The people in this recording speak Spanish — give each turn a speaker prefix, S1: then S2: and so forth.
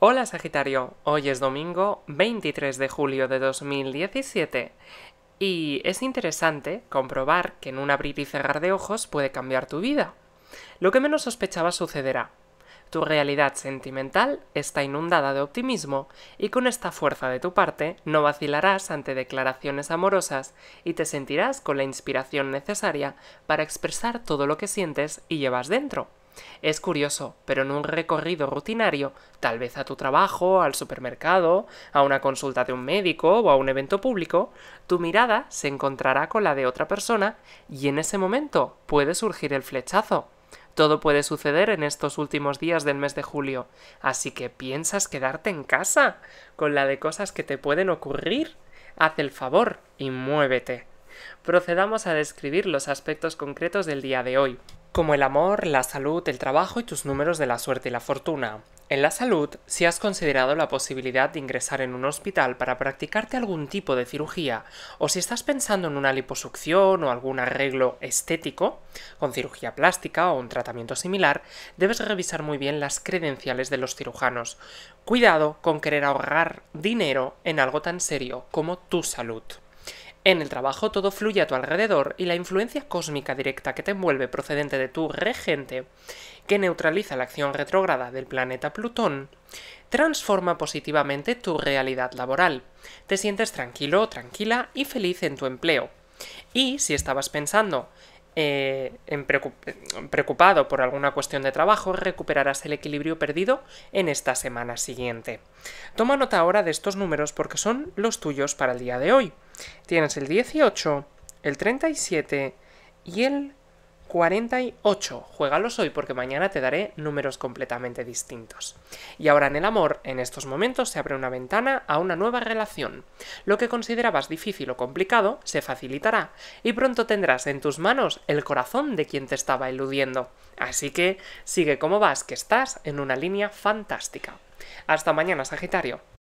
S1: Hola Sagitario, hoy es domingo 23 de julio de 2017 y es interesante comprobar que en un abrir y cerrar de ojos puede cambiar tu vida. Lo que menos sospechaba sucederá. Tu realidad sentimental está inundada de optimismo y con esta fuerza de tu parte no vacilarás ante declaraciones amorosas y te sentirás con la inspiración necesaria para expresar todo lo que sientes y llevas dentro. Es curioso, pero en un recorrido rutinario, tal vez a tu trabajo, al supermercado, a una consulta de un médico o a un evento público, tu mirada se encontrará con la de otra persona y en ese momento puede surgir el flechazo. Todo puede suceder en estos últimos días del mes de julio, así que piensas quedarte en casa con la de cosas que te pueden ocurrir. Haz el favor y muévete. Procedamos a describir los aspectos concretos del día de hoy como el amor, la salud, el trabajo y tus números de la suerte y la fortuna. En la salud, si has considerado la posibilidad de ingresar en un hospital para practicarte algún tipo de cirugía, o si estás pensando en una liposucción o algún arreglo estético, con cirugía plástica o un tratamiento similar, debes revisar muy bien las credenciales de los cirujanos. Cuidado con querer ahorrar dinero en algo tan serio como tu salud. En el trabajo todo fluye a tu alrededor y la influencia cósmica directa que te envuelve procedente de tu regente, que neutraliza la acción retrógrada del planeta Plutón, transforma positivamente tu realidad laboral. Te sientes tranquilo, tranquila y feliz en tu empleo. Y si estabas pensando eh, en preocupado por alguna cuestión de trabajo, recuperarás el equilibrio perdido en esta semana siguiente. Toma nota ahora de estos números porque son los tuyos para el día de hoy. Tienes el 18, el 37 y el 48. Juégalos hoy porque mañana te daré números completamente distintos. Y ahora en el amor, en estos momentos se abre una ventana a una nueva relación. Lo que considerabas difícil o complicado se facilitará y pronto tendrás en tus manos el corazón de quien te estaba eludiendo. Así que sigue como vas, que estás en una línea fantástica. Hasta mañana, Sagitario.